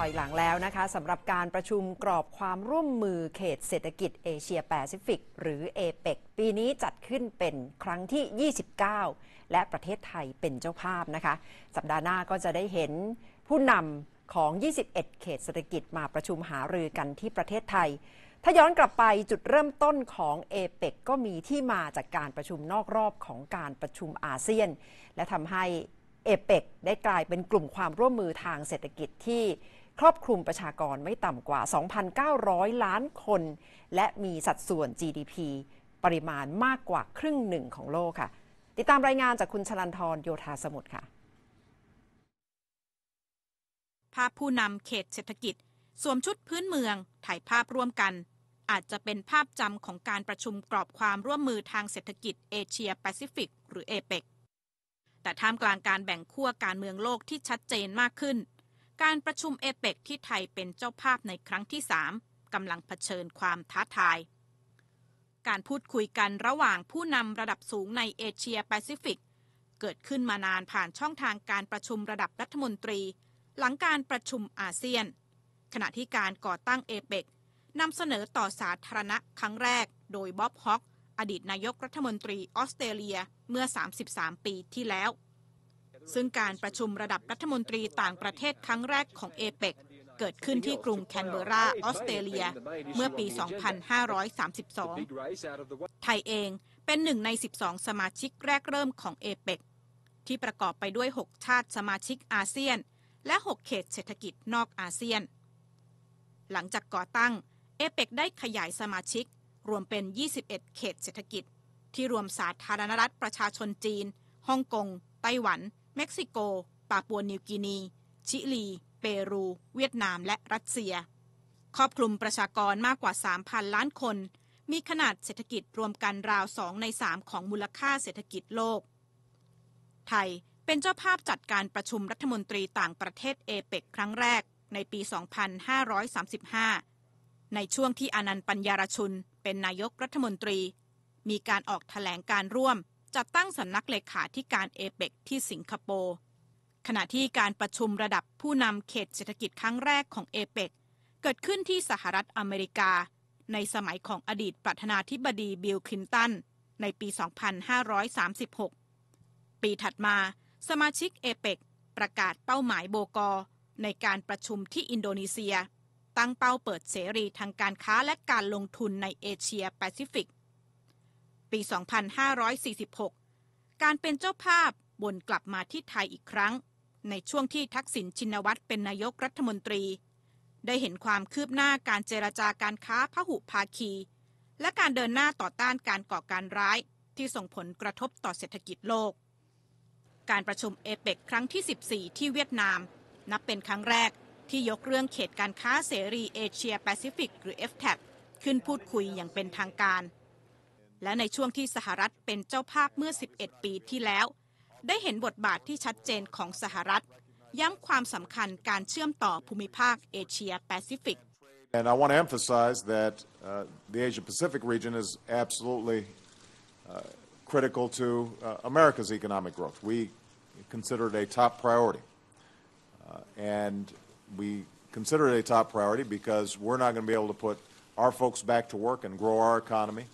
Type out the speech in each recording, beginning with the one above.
ถอยหลังแล้วนะคะสำหรับการประชุมกรอบความร่วมมือเขตเศรษฐกิจเอเชียแปซิฟิก หรือเอเปกปีนี้จัดขึ้นเป็นครั้งที่ 29 และประเทศไทยเป็นเจ้าภาพนะคะ สัปดาห์หน้าก็จะได้เห็นผู้นำของ 21 เขตเศรษฐกิจ มาประชุมหารือกันที่ประเทศไทย ถ้าย้อนกลับไปจุดเริ่มต้นของเอเปกก็มีที่มาจากการประชุมนอกรอบของการประชุมอาเซียน และทำให้เอเปกได้กลายเป็นกลุ่มความร่วมมือทางเศรษฐกิจที่ครอบคลุมประชากรไม่ต่ำกว่า 2,900 ล้านคน และมีสัดส่วน GDP ปริมาณมากกว่าครึ่งหนึ่งของโลกค่ะติดตามรายงานจากคุณชลันทรโยธาสมุทรค่ะ ภาพผู้นำเขตเศรษฐกิจสวมชุดพื้นเมืองถ่ายภาพร่วมกัน อาจจะเป็นภาพจำของการประชุมกรอบความร่วมมือทางเศรษฐกิจเอเชียแปซิฟิก หรือเอเปกแต่ท่ามกลางการแบ่งขั้วการเมืองโลกที่ชัดเจนมากขึ้นการประชุมเอเปกที่ไทยเป็นเจ้าภาพในครั้งที่ 3 กำลังเผชิญความท้าทาย การพูดคุยกันระหว่างผู้นำระดับสูงในเอเชียแปซิฟิกเกิดขึ้นมานานผ่านช่องทางการประชุมระดับรัฐมนตรี หลังการประชุมอาเซียน ขณะที่การก่อตั้งเอเปกนำเสนอต่อสาธารณะครั้งแรกโดยบ๊อบฮอกอดีตนายกรัฐมนตรีออสเตรเลียเมื่อ 33 ปีที่แล้วซึ่งการประชุมระดับรัฐมนตรีต่างประเทศครั้งแรกของเอเปกเกิดขึ้นที่กรุงแคนเบรา ออสเตรเลีย เมื่อปี 2532 ไทยเองเป็นหนึ่งใน 12 สมาชิกแรกเริ่มของเอเปกที่ประกอบไปด้วย 6 ชาติสมาชิกอาเซียน และ 6 เขตเศรษฐกิจนอกอาเซียน หลังจากก่อตั้งเอเปกได้ขยายสมาชิกรวมเป็น 21 เขตเศรษฐกิจ ที่รวมสาธารณรัฐประชาชนจีน ฮ่องกง ไต้หวันเม็กซิโก ปาปัวนิวกินี ชิลี เปรู เวียดนาม และรัสเซีย ครอบคลุมประชากรมากกว่า 3,000 ล้านคน มีขนาดเศรษฐกิจรวมกันราวสองในสามของมูลค่าเศรษฐกิจโลก ไทยเป็นเจ้าภาพจัดการประชุมรัฐมนตรีต่างประเทศเอเปกครั้งแรกในปี 2535 ในช่วงที่อนันต์ปัญญารชุนเป็นนายกรัฐมนตรี มีการออกถแถลงการร่วมจัดตั้งสำนักเลขาธิการเอเปกที่สิงคโปร์ขณะที่การประชุมระดับผู้นำเขตเศรษฐกิจครั้งแรกของเอเปกเกิดขึ้นที่สหรัฐอเมริกา ในสมัยของอดีตประธานาธิบดีบิลคลินตัน ในปี 2536 ปีถัดมาสมาชิกเอเปกประกาศเป้าหมายโบกอในการประชุมที่อินโดนีเซีย ตั้งเป้าเปิดเสรีทางการค้าและการลงทุนในเอเชียแปซิฟิกปี 2546 การเป็นเจ้าภาพวนกลับมาที่ไทยอีกครั้ง ในช่วงที่ทักษิณชินวัตรเป็นนายกรัฐมนตรี ได้เห็นความคืบหน้าการเจรจาการค้าพหุภาคี และการเดินหน้าต่อต้านการก่อการร้าย ที่ส่งผลกระทบต่อเศรษฐกิจโลก การประชุมเอเปกครั้งที่ 14 ที่เวียดนาม นับเป็นครั้งแรกที่ยกเรื่องเขตการค้าเสรีเอเชียแปซิฟิกหรือ f t a ขึ้นพูดคุยอย่างเป็นทางการและในช่วงที่สหรัฐเป็นเจ้าภาพเมื่อ 11 ปีที่แล้ว ได้เห็นบทบาทที่ชัดเจนของสหรัฐย้ำความสำคัญการเชื่อมต่อภูมิภาคเอเชียแปซิฟิก And I want to emphasize that uh, the Asia Pacific region is absolutely uh, critical to uh, America's economic growth. We consider it a top priority. Uh, and we consider it a top priority because we're not going to be able to put our folks back to work and grow our economy –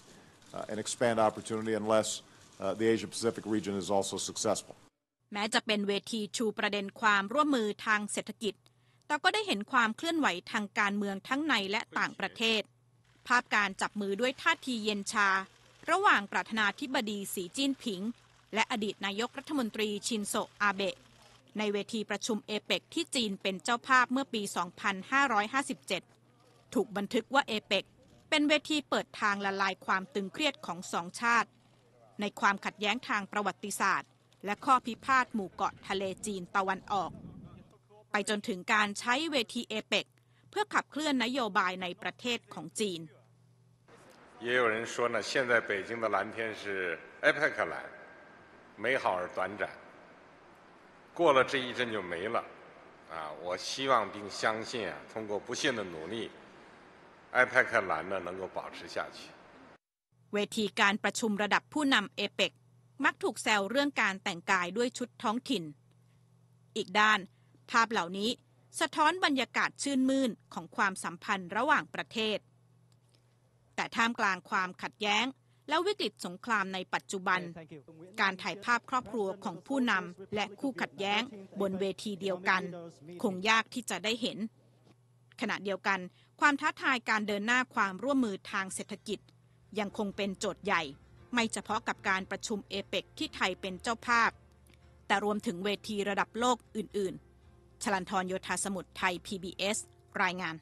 and expand opportunity unless the Asia Pacific region is also successful. แม้จะเป็นเวทีชูประเด็นความร่วมมือทางเศรษฐกิจ แต่ก็ได้เห็นความเคลื่อนไหวทางการเมืองทั้งในและต่างประเทศ ภาพการจับมือด้วยท่าทีเย็นชา ระหว่างประธานาธิบดีสีจิ้นผิง และอดีตนายกรัฐมนตรีชินโซอาเบะ ในเวทีประชุมเอเปกที่จีนเป็นเจ้าภาพเมื่อปี 2557 ถูกบันทึกว่าเอเปกเป็นเวทีเปิดทางละลายความตึงเครียดของสองชาติ ในความขัดแย้งทางประวัติศาสตร์ และข้อพิพาทหมู่เกาะทะเลจีนตะวันออก ไปจนถึงการใช้เวทีเอเปกเพื่อขับเคลื่อนนโยบายในประเทศของจีน也有人说呢，现在北京的蓝天是 APEC 蓝，美好而短暂。过了这一阵就没了，啊，我希望并相信啊，通过不懈的努力。爱派克兰呢能够保持下去。เวทีการประชุมระดับผู้นำเอเปกมักถูกแซวเรื่องการแต่งกายด้วยชุดท้องถิ่น อีกด้านภาพเหล่านี้สะท้อนบรรยากาศชื่นมื่นของความสัมพันธ์ระหว่างประเทศ แต่ท่ามกลางความขัดแย้งและวิกฤตสงครามในปัจจุบัน การถ่ายภาพครอบครัวของผู้นำและคู่ขัดแย้งบนเวทีเดียวกันคงยากที่จะได้เห็นขณะเดียวกันความท้าทายการเดินหน้าความร่วมมือทางเศรษฐกิจ ยังคงเป็นโจทย์ใหญ่ ไม่เฉพาะกับการประชุมเอเปกที่ไทยเป็นเจ้าภาพ แต่รวมถึงเวทีระดับโลกอื่น ๆ ชลันทรโยธาสมุทรไทย PBS รายงาน